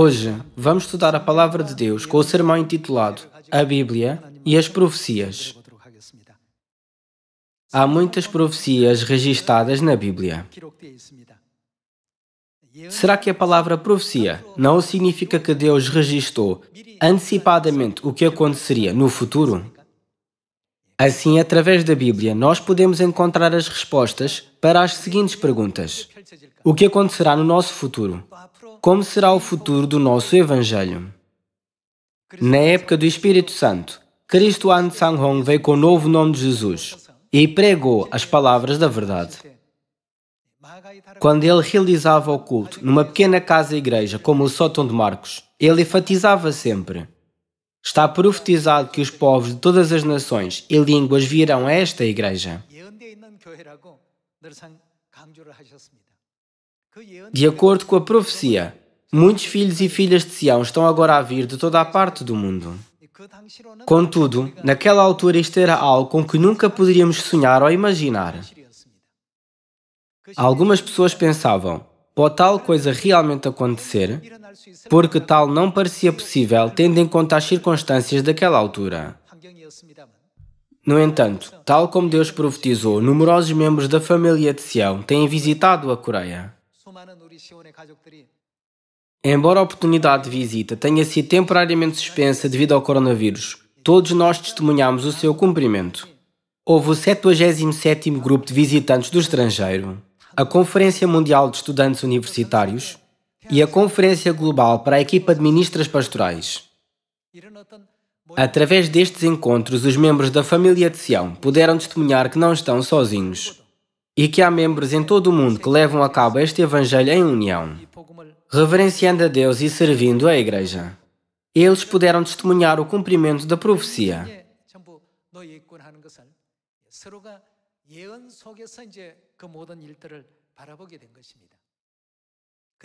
Hoje vamos estudar a palavra de Deus com o sermão intitulado A Bíblia e as Profecias. Há muitas profecias registadas na Bíblia. Será que a palavra profecia não significa que Deus registou antecipadamente o que aconteceria no futuro? Assim, através da Bíblia, nós podemos encontrar as respostas para as seguintes perguntas: O que acontecerá no nosso futuro? Como será o futuro do nosso Evangelho? Na época do Espírito Santo, Cristo An Sang-hong veio com o novo nome de Jesus e pregou as palavras da verdade. Quando ele realizava o culto numa pequena casa-igreja como o sótão de Marcos, ele enfatizava sempre: Está profetizado que os povos de todas as nações e línguas virão a esta igreja. De acordo com a profecia, muitos filhos e filhas de Sião estão agora a vir de toda a parte do mundo. Contudo, naquela altura isto era algo com que nunca poderíamos sonhar ou imaginar. Algumas pessoas pensavam: pode tal coisa realmente acontecer? Porque tal não parecia possível, tendo em conta as circunstâncias daquela altura. No entanto, tal como Deus profetizou, numerosos membros da família de Sião têm visitado a Coreia. Embora a oportunidade de visita tenha sido temporariamente suspensa devido ao coronavírus, todos nós testemunhamos o seu cumprimento. Houve o 77º grupo de visitantes do estrangeiro, a Conferência Mundial de Estudantes Universitários e a Conferência Global para a Equipa de Ministras Pastorais. Através destes encontros, os membros da família de Sião puderam testemunhar que não estão sozinhos e que há membros em todo o mundo que levam a cabo este Evangelho em união, reverenciando a Deus e servindo a Igreja. Eles puderam testemunhar o cumprimento da profecia.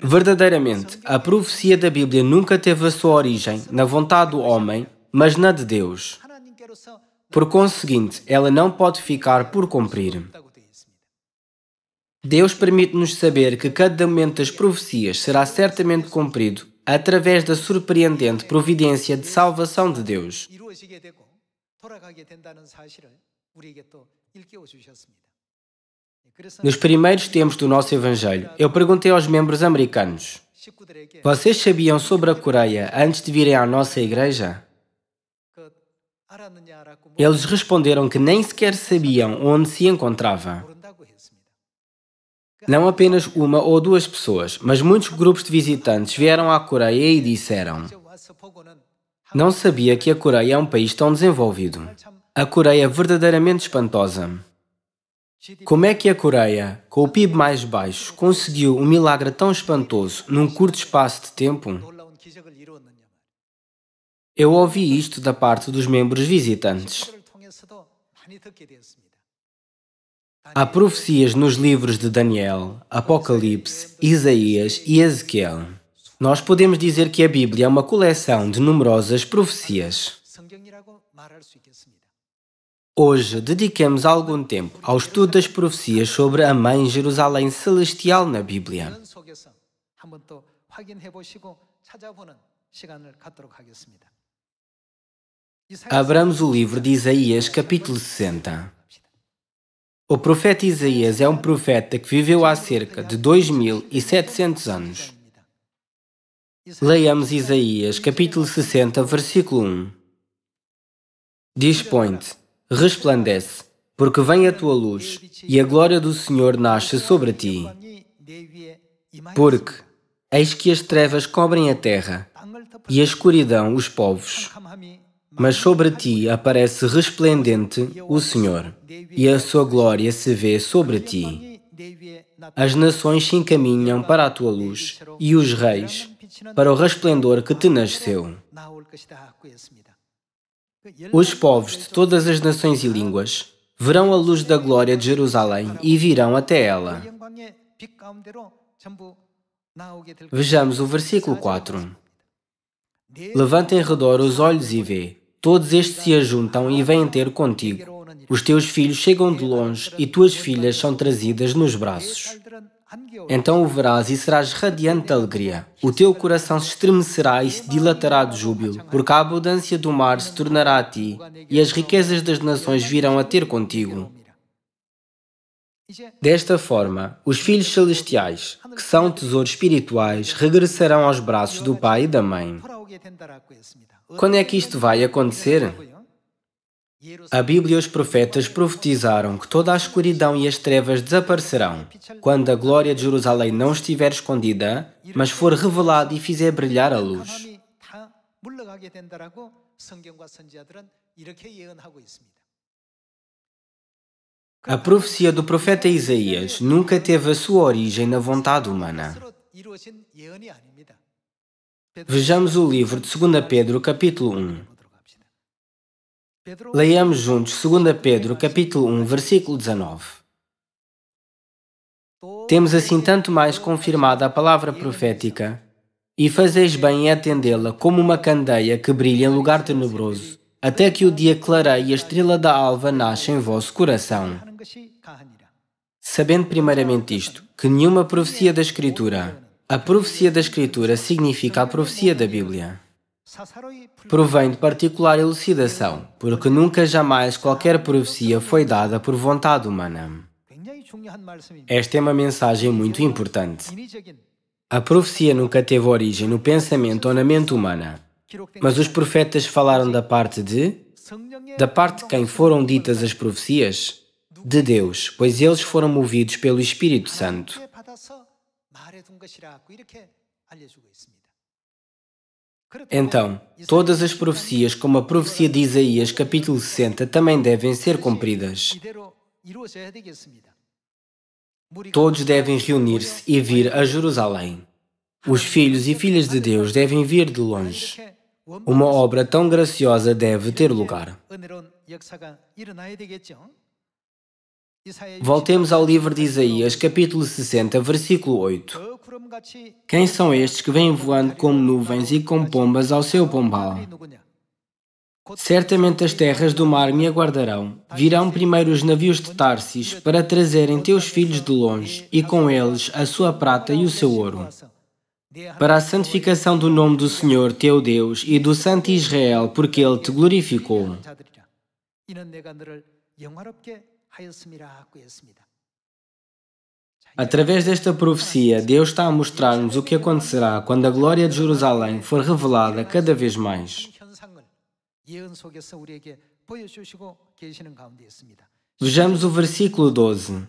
Verdadeiramente, a profecia da Bíblia nunca teve a sua origem na vontade do homem, mas na de Deus. Por conseguinte, ela não pode ficar por cumprir. Deus permite-nos saber que cada momento das profecias será certamente cumprido através da surpreendente providência de salvação de Deus. Nos primeiros tempos do nosso Evangelho, eu perguntei aos membros americanos: Vocês sabiam sobre a Coreia antes de virem à nossa igreja? Eles responderam que nem sequer sabiam onde se encontrava. Não apenas uma ou duas pessoas, mas muitos grupos de visitantes vieram à Coreia e disseram: Não sabia que a Coreia é um país tão desenvolvido. A Coreia é verdadeiramente espantosa. Como é que a Coreia, com o PIB mais baixo, conseguiu um milagre tão espantoso num curto espaço de tempo? Eu ouvi isto da parte dos membros visitantes. Há profecias nos livros de Daniel, Apocalipse, Isaías e Ezequiel. Nós podemos dizer que a Bíblia é uma coleção de numerosas profecias. Hoje dediquemos algum tempo ao estudo das profecias sobre a Mãe Jerusalém Celestial na Bíblia. Abramos o livro de Isaías, capítulo 60. O profeta Isaías é um profeta que viveu há cerca de 2700 anos. Leiamos Isaías, capítulo 60, versículo 1. Dispõe-te, resplandece, porque vem a tua luz, e a glória do Senhor nasce sobre ti. Porque, eis que as trevas cobrem a terra, e a escuridão os povos mas sobre ti aparece resplendente o Senhor, e a sua glória se vê sobre ti. As nações se encaminham para a tua luz, e os reis para o resplendor que te nasceu. Os povos de todas as nações e línguas verão a luz da glória de Jerusalém e virão até ela. Vejamos o versículo 4. Levanta em redor os olhos e vê. Todos estes se ajuntam e vêm ter contigo. Os teus filhos chegam de longe e tuas filhas são trazidas nos braços. Então o verás e serás radiante de alegria. O teu coração se estremecerá e se dilatará de júbilo, porque a abundância do mar se tornará a ti e as riquezas das nações virão a ter contigo. Desta forma, os filhos celestiais, que são tesouros espirituais, regressarão aos braços do Pai e da Mãe. Quando é que isto vai acontecer? A Bíblia e os profetas profetizaram que toda a escuridão e as trevas desaparecerão, quando a glória de Jerusalém não estiver escondida, mas for revelada e fizer brilhar a luz. A profecia do profeta Isaías nunca teve a sua origem na vontade humana. Vejamos o livro de 2 Pedro, capítulo 1. Leiamos juntos 2 Pedro, capítulo 1, versículo 19. Temos assim tanto mais confirmada a palavra profética, e fazeis bem em atendê-la como uma candeia que brilha em lugar tenebroso, até que o dia clareie e a estrela da alva nasce em vosso coração. Sabendo primeiramente isto, que nenhuma profecia da Escritura a profecia da Escritura significa a profecia da Bíblia. Provém de particular elucidação, porque nunca jamais qualquer profecia foi dada por vontade humana. Esta é uma mensagem muito importante. A profecia nunca teve origem no pensamento ou na mente humana, mas os profetas falaram da parte de. da parte de quem foram ditas as profecias? De Deus, pois eles foram movidos pelo Espírito Santo. Então, todas as profecias, como a profecia de Isaías, capítulo 60, também devem ser cumpridas. Todos devem reunir-se e vir a Jerusalém. Os filhos e filhas de Deus devem vir de longe. Uma obra tão graciosa deve ter lugar. Voltemos ao livro de Isaías, capítulo 60, versículo 8. Quem são estes que vêm voando como nuvens e como pombas ao seu pombal? Certamente as terras do mar me aguardarão. Virão primeiro os navios de Tarsis para trazerem teus filhos de longe, e com eles a sua prata e o seu ouro. Para a santificação do nome do Senhor teu Deus e do Santo Israel, porque ele te glorificou. Através desta profecia, Deus está a mostrar-nos o que acontecerá quando a glória de Jerusalém for revelada cada vez mais. Vejamos o versículo 12.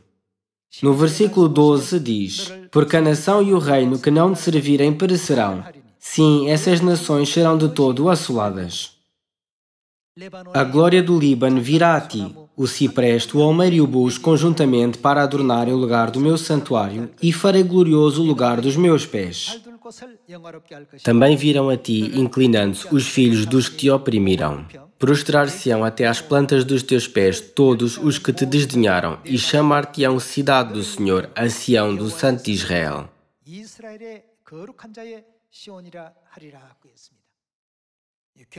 No versículo 12 diz: Porque a nação e o reino que não te servirem perecerão. Sim, essas nações serão de todo assoladas. A glória do Líbano virá a ti, o cipreste, o almeiro e o bujo conjuntamente para adornarem o lugar do meu santuário e farei glorioso o lugar dos meus pés. Também virão a ti, inclinando-se, os filhos dos que te oprimiram. Prostrar-se-ão até às plantas dos teus pés todos os que te desdenharam, e chamar-te-ão cidade do Senhor, ancião do Santo de Israel.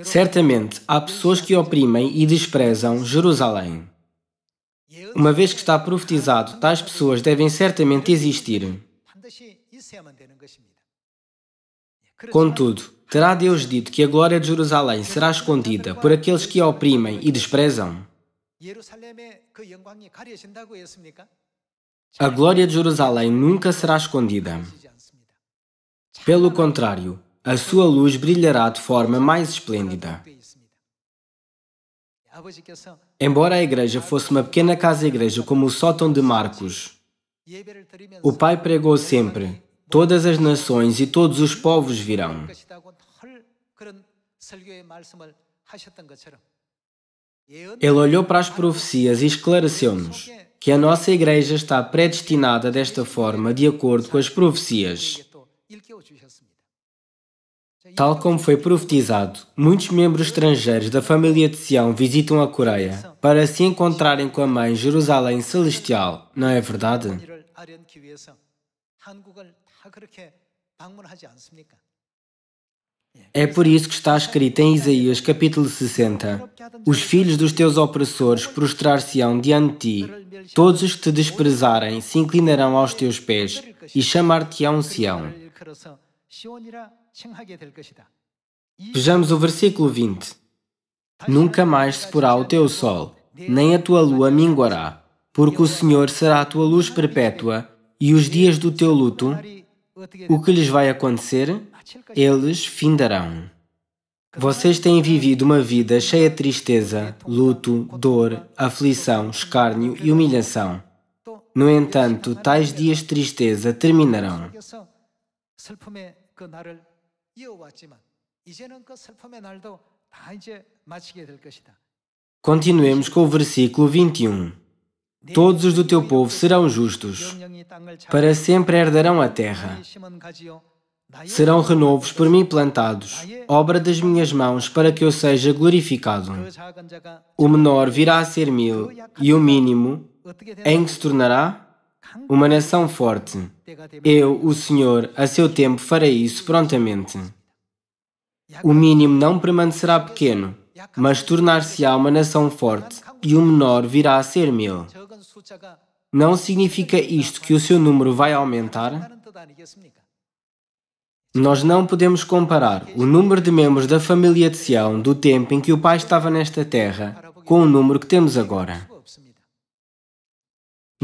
Certamente há pessoas que oprimem e desprezam Jerusalém. Uma vez que está profetizado, tais pessoas devem certamente existir. É Contudo, terá Deus dito que a glória de Jerusalém será escondida por aqueles que a oprimem e desprezam? A glória de Jerusalém nunca será escondida. Pelo contrário, a sua luz brilhará de forma mais esplêndida. Embora a igreja fosse uma pequena casa-igreja como o sótão de Marcos, o Pai pregou sempre: Todas as nações e todos os povos virão. Ele olhou para as profecias e esclareceu-nos que a nossa igreja está predestinada desta forma de acordo com as profecias. Tal como foi profetizado, muitos membros estrangeiros da família de Sião visitam a Coreia para se encontrarem com a Mãe Jerusalém Celestial, não é verdade? É por isso que está escrito em Isaías capítulo 60: Os filhos dos teus opressores prostrar-se-ão diante de ti, todos os que te desprezarem se inclinarão aos teus pés e chamar-te-ão Sião. Vejamos o versículo 20. Nunca mais se porá o teu sol, nem a tua lua minguará, porque o Senhor será a tua luz perpétua, e os dias do teu luto, o que lhes vai acontecer, eles findarão. Vocês têm vivido uma vida cheia de tristeza, luto, dor, aflição, escárnio e humilhação. No entanto, tais dias de tristeza terminarão. Continuemos com o versículo 21. Todos os do teu povo serão justos, para sempre herdarão a terra. Serão renovos por mim plantados, obra das minhas mãos, para que eu seja glorificado. O menor virá a ser mil, e o mínimo, em que se tornará? uma nação forte. Eu, o Senhor, a seu tempo farei isso prontamente. O mínimo não permanecerá pequeno, mas tornar-se-á uma nação forte, e o menor virá a ser meu. Não significa isto que o seu número vai aumentar? Nós não podemos comparar o número de membros da família de Sião do tempo em que o pai estava nesta terra com o número que temos agora.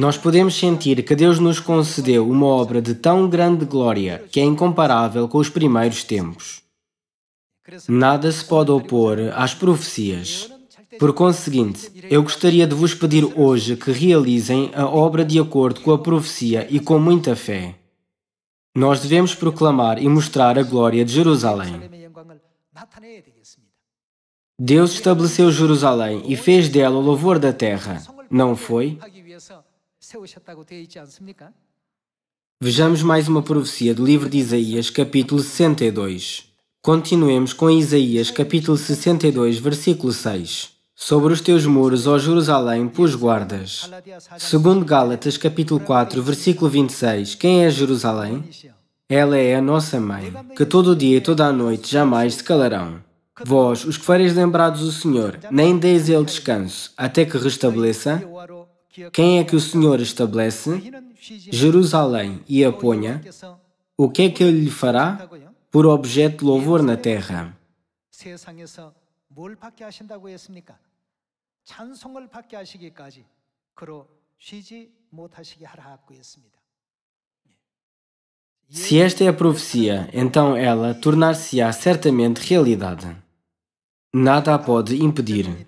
Nós podemos sentir que Deus nos concedeu uma obra de tão grande glória que é incomparável com os primeiros tempos. Nada se pode opor às profecias. Por conseguinte, eu gostaria de vos pedir hoje que realizem a obra de acordo com a profecia e com muita fé. Nós devemos proclamar e mostrar a glória de Jerusalém. Deus estabeleceu Jerusalém e fez dela o louvor da terra, não foi? Vejamos mais uma profecia do livro de Isaías, capítulo 62. Continuemos com Isaías, capítulo 62, versículo 6. Sobre os teus muros, ó Jerusalém, pus guardas. Segundo Gálatas, capítulo 4, versículo 26, quem é Jerusalém? Ela é a nossa mãe, que todo o dia e toda a noite jamais se calarão. Vós, os que fareis lembrados do Senhor, nem deis ele descanso, até que restabeleça quem é que o Senhor estabelece? Jerusalém e a ponha. O que é que ele lhe fará? Por objeto de louvor na terra. Se esta é a profecia, então ela tornar-se-á certamente realidade. Nada a pode impedir.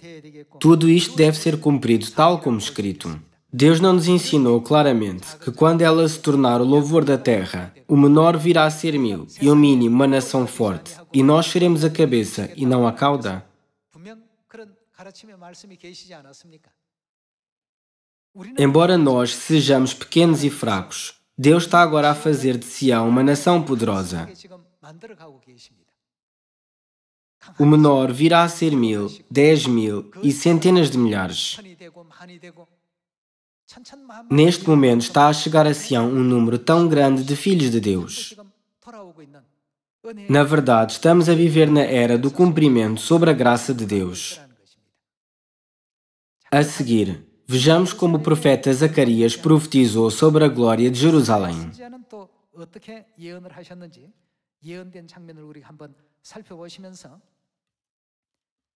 Tudo isto deve ser cumprido tal como escrito. Deus não nos ensinou claramente que quando ela se tornar o louvor da terra, o menor virá a ser mil e o mínimo uma nação forte, e nós seremos a cabeça e não a cauda? Embora nós sejamos pequenos e fracos, Deus está agora a fazer de Sião uma nação poderosa o menor virá a ser mil, dez mil e centenas de milhares. Neste momento está a chegar a Sião um número tão grande de filhos de Deus. Na verdade, estamos a viver na era do cumprimento sobre a graça de Deus. A seguir, vejamos como o profeta Zacarias profetizou sobre a glória de Jerusalém. 어떻게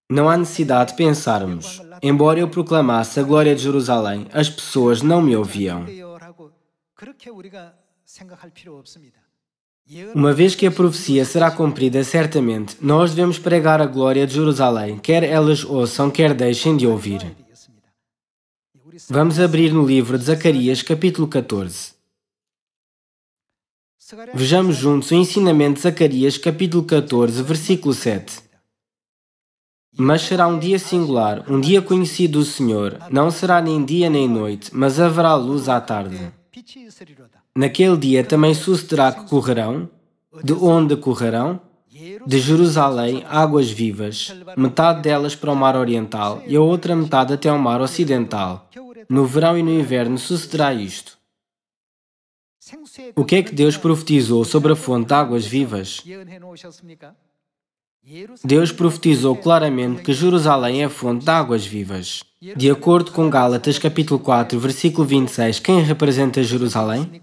não há necessidade de pensarmos. Embora eu proclamasse a glória de Jerusalém, as pessoas não me ouviam. Uma vez que a profecia será cumprida certamente, nós devemos pregar a glória de Jerusalém, quer elas ouçam, quer deixem de ouvir. Vamos abrir no livro de Zacarias, capítulo 14. Vejamos juntos o ensinamento de Zacarias, capítulo 14, versículo 7. Mas será um dia singular, um dia conhecido do Senhor. Não será nem dia nem noite, mas haverá luz à tarde. Naquele dia também sucederá que correrão, de onde correrão? De Jerusalém, águas vivas, metade delas para o mar oriental e a outra metade até o mar ocidental. No verão e no inverno sucederá isto. O que é que Deus profetizou sobre a fonte de águas vivas? Deus profetizou claramente que Jerusalém é fonte de águas vivas. De acordo com Gálatas capítulo 4, versículo 26, quem representa Jerusalém?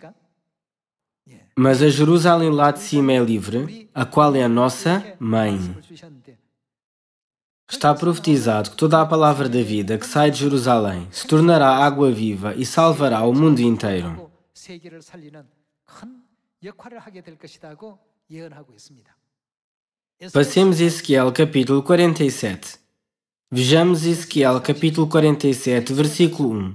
Mas a Jerusalém lá de cima é livre, a qual é a nossa mãe. Está profetizado que toda a palavra da vida que sai de Jerusalém se tornará água viva e salvará o mundo inteiro. Passemos a Ezequiel capítulo 47. Vejamos Ezequiel capítulo 47, versículo 1.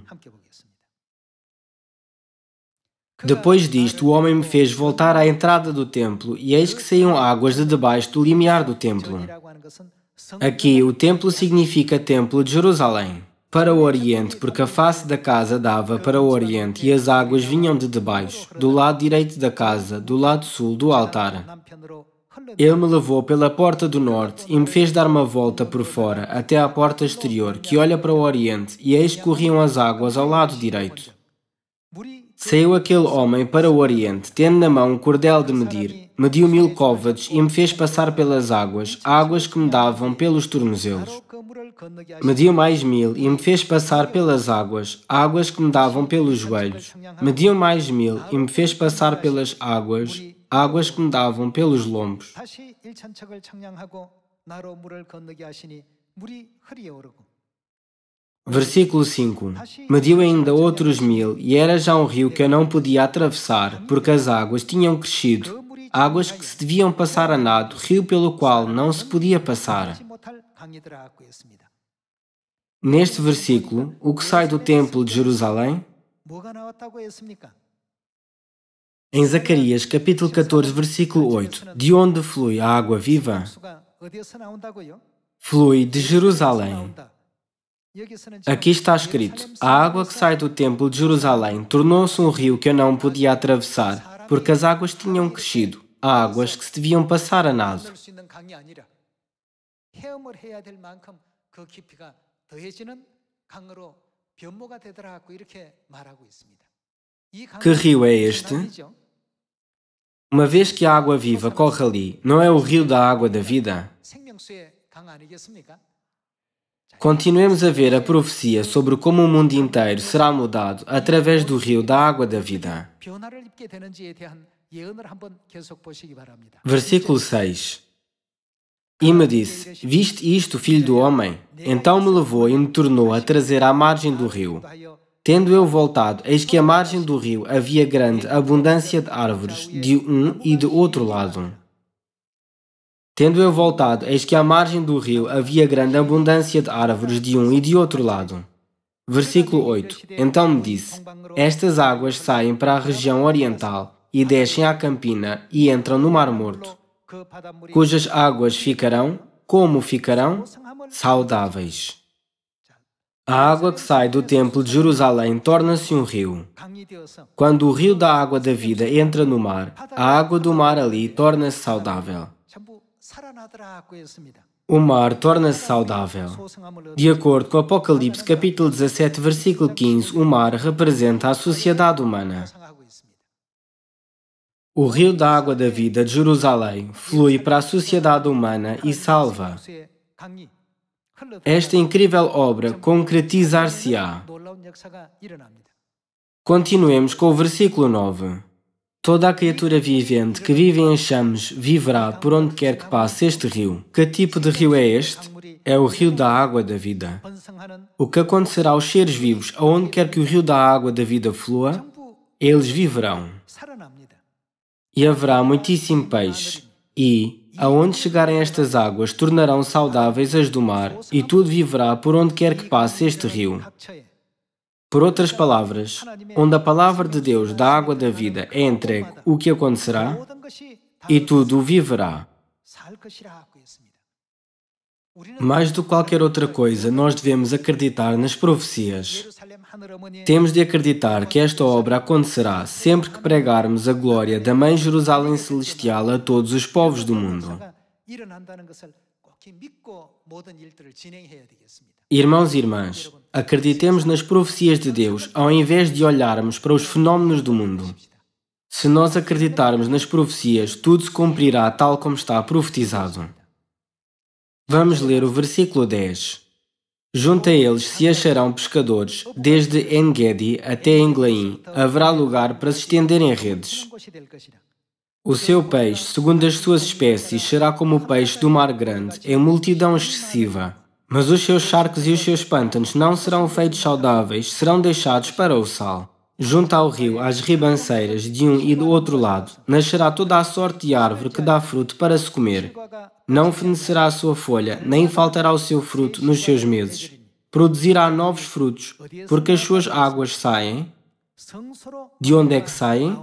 Depois disto, o homem me fez voltar à entrada do templo, e eis que saíam águas de debaixo do limiar do templo. Aqui, o templo significa Templo de Jerusalém, para o Oriente, porque a face da casa dava para o Oriente, e as águas vinham de debaixo, do lado direito da casa, do lado sul do altar. Ele me levou pela porta do norte e me fez dar uma volta por fora até à porta exterior, que olha para o oriente, e aí escorriam as águas ao lado direito. Saiu aquele homem para o oriente, tendo na mão um cordel de medir. Mediu mil côvados e me fez passar pelas águas, águas que me davam pelos tornozelos. Mediu mais mil e me fez passar pelas águas, águas que me davam pelos joelhos. Mediu mais mil e me fez passar pelas águas, águas que me davam pelos lombos. Versículo 5: Mediu ainda outros mil, e era já um rio que eu não podia atravessar, porque as águas tinham crescido, águas que se deviam passar a nado, rio pelo qual não se podia passar. Neste versículo, o que sai do Templo de Jerusalém? Em Zacarias capítulo 14, versículo 8, de onde flui a água viva? Flui de Jerusalém. Aqui está escrito: a água que sai do templo de Jerusalém tornou-se um rio que eu não podia atravessar, porque as águas tinham crescido, águas que se deviam passar a nado. 변모가 되더라 이렇게 말하고 있습니다. Que rio é este? Uma vez que a água viva corre ali, não é o rio da água da vida? Continuemos a ver a profecia sobre como o mundo inteiro será mudado através do rio da água da vida. Versículo 6 E me disse: Viste isto, filho do homem? Então me levou e me tornou a trazer à margem do rio. Tendo eu voltado, eis que à margem do rio havia grande abundância de árvores, de um e de outro lado. Tendo eu voltado, eis que a margem do rio havia grande abundância de árvores, de um e de outro lado. Versículo 8: Então me disse: Estas águas saem para a região oriental e descem à campina e entram no Mar Morto, cujas águas ficarão, como ficarão, saudáveis. A água que sai do Templo de Jerusalém torna-se um rio. Quando o rio da água da vida entra no mar, a água do mar ali torna-se saudável. O mar torna-se saudável. De acordo com Apocalipse capítulo 17, versículo 15, o mar representa a sociedade humana. O rio da água da vida de Jerusalém flui para a sociedade humana e salva esta incrível obra concretizar-se-á. Continuemos com o versículo 9. Toda a criatura vivente que vive em chames viverá por onde quer que passe este rio. Que tipo de rio é este? É o rio da água da vida. O que acontecerá aos seres vivos, aonde quer que o rio da água da vida flua, eles viverão. E haverá muitíssimo peixe, e Aonde chegarem estas águas, tornarão saudáveis as do mar, e tudo viverá por onde quer que passe este rio. Por outras palavras, onde a palavra de Deus da água da vida é entregue, o que acontecerá? E tudo viverá. Mais do que qualquer outra coisa, nós devemos acreditar nas profecias. Temos de acreditar que esta obra acontecerá sempre que pregarmos a glória da Mãe Jerusalém Celestial a todos os povos do mundo. Irmãos e irmãs, acreditemos nas profecias de Deus ao invés de olharmos para os fenómenos do mundo. Se nós acreditarmos nas profecias, tudo se cumprirá tal como está profetizado. Vamos ler o versículo 10. Junto a eles se acharão pescadores, desde Engedi até Englaim, haverá lugar para se estenderem redes. O seu peixe, segundo as suas espécies, será como o peixe do mar grande, em multidão excessiva. Mas os seus charcos e os seus pântanos não serão feitos saudáveis, serão deixados para o sal. Junto ao rio, às ribanceiras, de um e do outro lado, nascerá toda a sorte de árvore que dá fruto para se comer. Não fornecerá a sua folha, nem faltará o seu fruto nos seus meses. Produzirá novos frutos, porque as suas águas saem. De onde é que saem?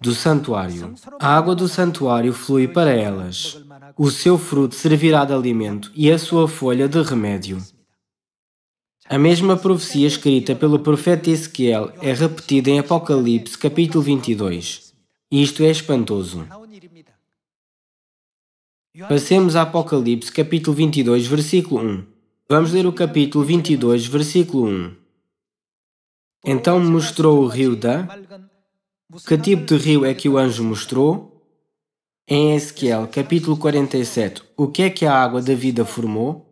Do santuário. A água do santuário flui para elas. O seu fruto servirá de alimento e a sua folha de remédio. A mesma profecia escrita pelo profeta Ezequiel é repetida em Apocalipse, capítulo 22. Isto é espantoso. Passemos a Apocalipse, capítulo 22, versículo 1. Vamos ler o capítulo 22, versículo 1. Então mostrou o rio da. Que tipo de rio é que o anjo mostrou? Em Ezequiel, capítulo 47, o que é que a água da vida formou?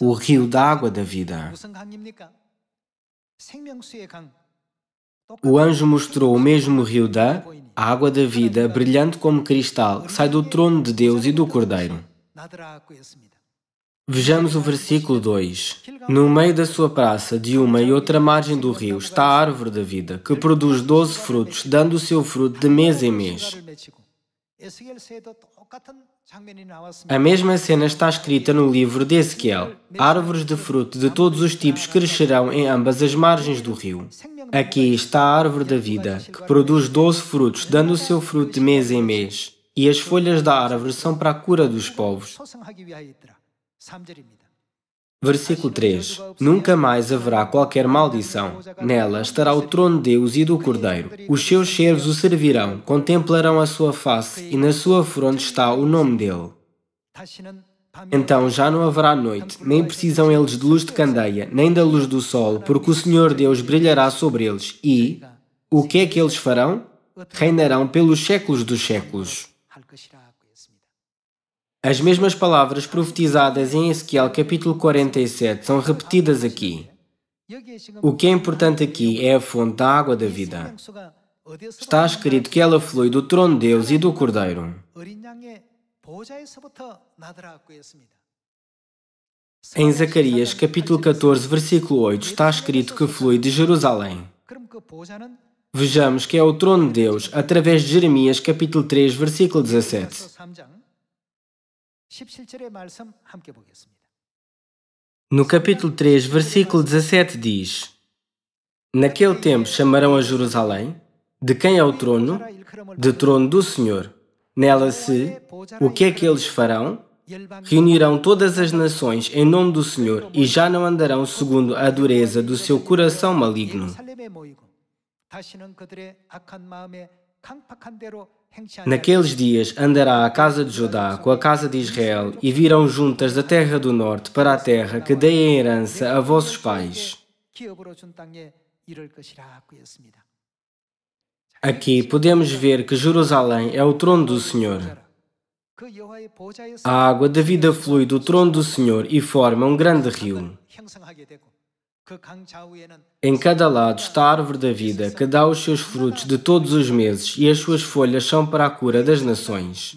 o rio da água da vida. O anjo mostrou o mesmo rio da água da vida, brilhante como cristal, que sai do trono de Deus e do Cordeiro. Vejamos o versículo 2. No meio da sua praça, de uma e outra margem do rio, está a árvore da vida, que produz doze frutos, dando o seu fruto de mês em mês. A mesma cena está escrita no livro de Ezequiel: Árvores de fruto de todos os tipos crescerão em ambas as margens do rio. Aqui está a árvore da vida, que produz doze frutos, dando o seu fruto de mês em mês, e as folhas da árvore são para a cura dos povos. Versículo 3: Nunca mais haverá qualquer maldição. Nela estará o trono de Deus e do Cordeiro. Os seus servos o servirão, contemplarão a sua face, e na sua fronte está o nome dele. Então já não haverá noite, nem precisam eles de luz de candeia, nem da luz do sol, porque o Senhor Deus brilhará sobre eles. E o que é que eles farão? Reinarão pelos séculos dos séculos. As mesmas palavras profetizadas em Ezequiel capítulo 47 são repetidas aqui. O que é importante aqui é a fonte da água da vida. Está escrito que ela flui do trono de Deus e do Cordeiro. Em Zacarias capítulo 14, versículo 8, está escrito que flui de Jerusalém. Vejamos que é o trono de Deus através de Jeremias capítulo 3, versículo 17. No capítulo 3, versículo 17 diz: Naquele tempo chamarão a Jerusalém, de quem é o trono, de trono do Senhor. Nela se, o que é que eles farão? Reunirão todas as nações em nome do Senhor e já não andarão segundo a dureza do seu coração maligno. É 다시는 그들의 악한 마음에 강팍한 대로 Naqueles dias andará a casa de Judá com a casa de Israel e virão juntas da terra do norte para a terra que dei em herança a vossos pais. Aqui podemos ver que Jerusalém é o trono do Senhor. A água da vida flui do trono do Senhor e forma um grande rio. Em cada lado está a árvore da vida, que dá os seus frutos de todos os meses, e as suas folhas são para a cura das nações.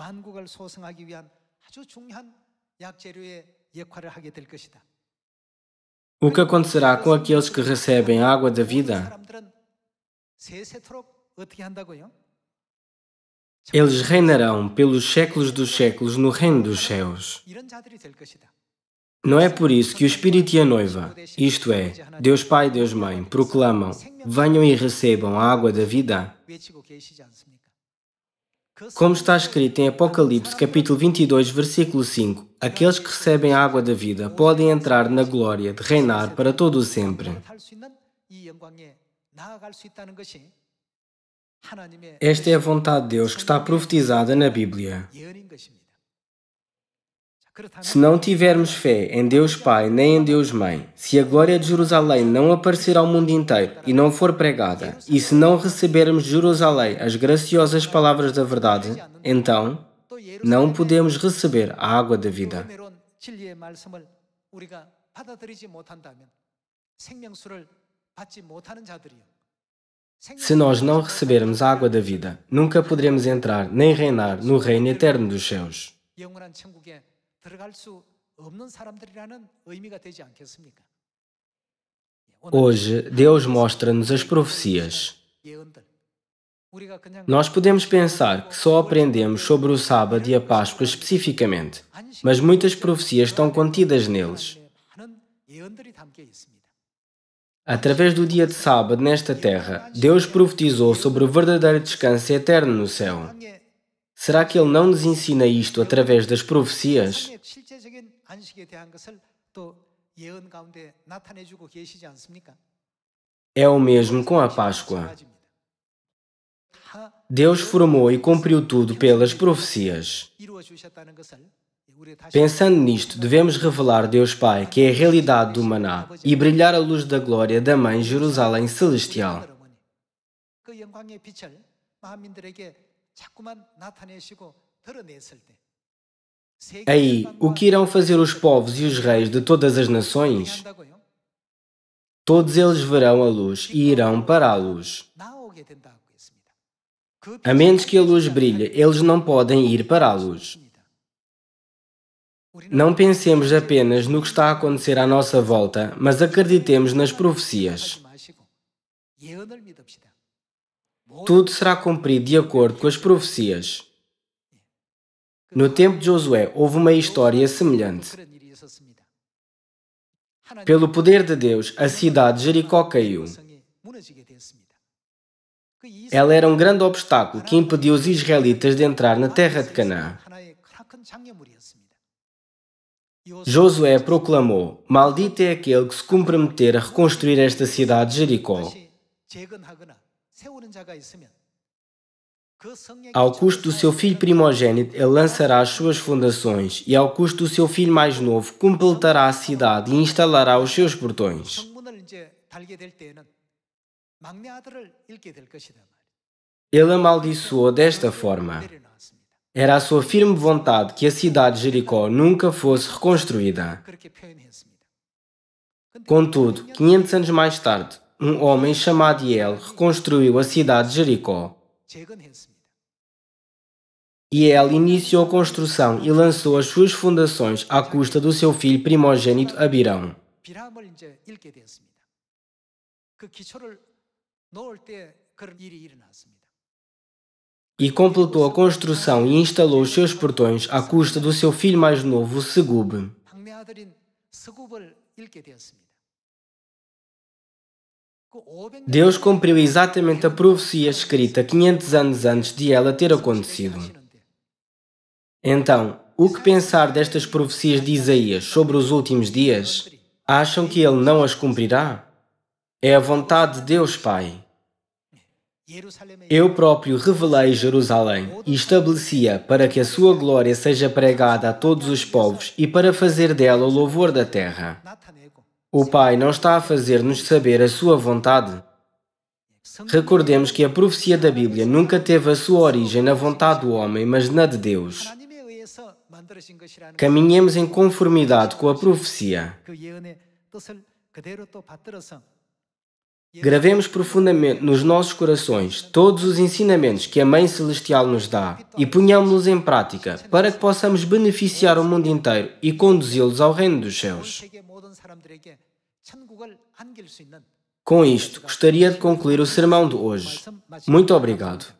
O que acontecerá com aqueles que recebem a água da vida? Eles reinarão pelos séculos dos séculos no reino dos céus. Não é por isso que o Espírito e a noiva, isto é, Deus Pai e Deus Mãe, proclamam: venham e recebam a água da vida. Como está escrito em Apocalipse, capítulo 22, versículo 5, aqueles que recebem a água da vida podem entrar na glória de reinar para todo o sempre. Esta é a vontade de Deus que está profetizada na Bíblia. Se não tivermos fé em Deus Pai nem em Deus Mãe, se a glória de Jerusalém não aparecer ao mundo inteiro e não for pregada, e se não recebermos de Jerusalém as graciosas palavras da verdade, então não podemos receber a água da vida. Se nós não recebermos a água da vida, nunca poderemos entrar nem reinar no reino eterno dos céus. Hoje, Deus mostra-nos as profecias. Nós podemos pensar que só aprendemos sobre o sábado e a Páscoa especificamente, mas muitas profecias estão contidas neles. Através do dia de sábado nesta terra, Deus profetizou sobre o verdadeiro descanso eterno no céu. Será que ele não nos ensina isto através das profecias? É o mesmo com a Páscoa. Deus formou e cumpriu tudo pelas profecias. Pensando nisto, devemos revelar Deus Pai, que é a realidade do maná, e brilhar a luz da glória da Mãe Jerusalém Celestial. Aí, o que irão fazer os povos e os reis de todas as nações? Todos eles verão a luz e irão para a luz. A menos que a luz brilhe, eles não podem ir para a luz. Não pensemos apenas no que está a acontecer à nossa volta, mas acreditemos nas profecias tudo será cumprido de acordo com as profecias. No tempo de Josué houve uma história semelhante. Pelo poder de Deus, a cidade de Jericó caiu. Ela era um grande obstáculo que impediu os israelitas de entrar na terra de Canaã. Josué proclamou: Maldito é aquele que se comprometer a reconstruir esta cidade de Jericó. Ao custo do seu filho primogênito, ele lançará as suas fundações, e ao custo do seu filho mais novo, completará a cidade e instalará os seus portões. Ele amaldiçoou desta forma. Era a sua firme vontade que a cidade de Jericó nunca fosse reconstruída. Contudo, 500 anos mais tarde, um homem chamado Yel reconstruiu a cidade de Jericó. Yel iniciou a construção e lançou as suas fundações à custa do seu filho primogênito Abirão. E completou a construção e instalou os seus portões à custa do seu filho mais novo, Segub. Deus cumpriu exatamente a profecia escrita 500 anos antes de ela ter acontecido. Então, o que pensar destas profecias de Isaías sobre os últimos dias? Acham que ele não as cumprirá? É a vontade de Deus, Pai. Eu próprio revelei Jerusalém e estabelecia para que a sua glória seja pregada a todos os povos e para fazer dela o louvor da terra. O Pai não está a fazer-nos saber a sua vontade. Recordemos que a profecia da Bíblia nunca teve a sua origem na vontade do homem, mas na de Deus. Caminhemos em conformidade com a profecia. Gravemos profundamente nos nossos corações todos os ensinamentos que a Mãe Celestial nos dá e ponhamos-los em prática para que possamos beneficiar o mundo inteiro e conduzi-los ao Reino dos Céus. Com isto, gostaria de concluir o sermão de hoje. Muito obrigado.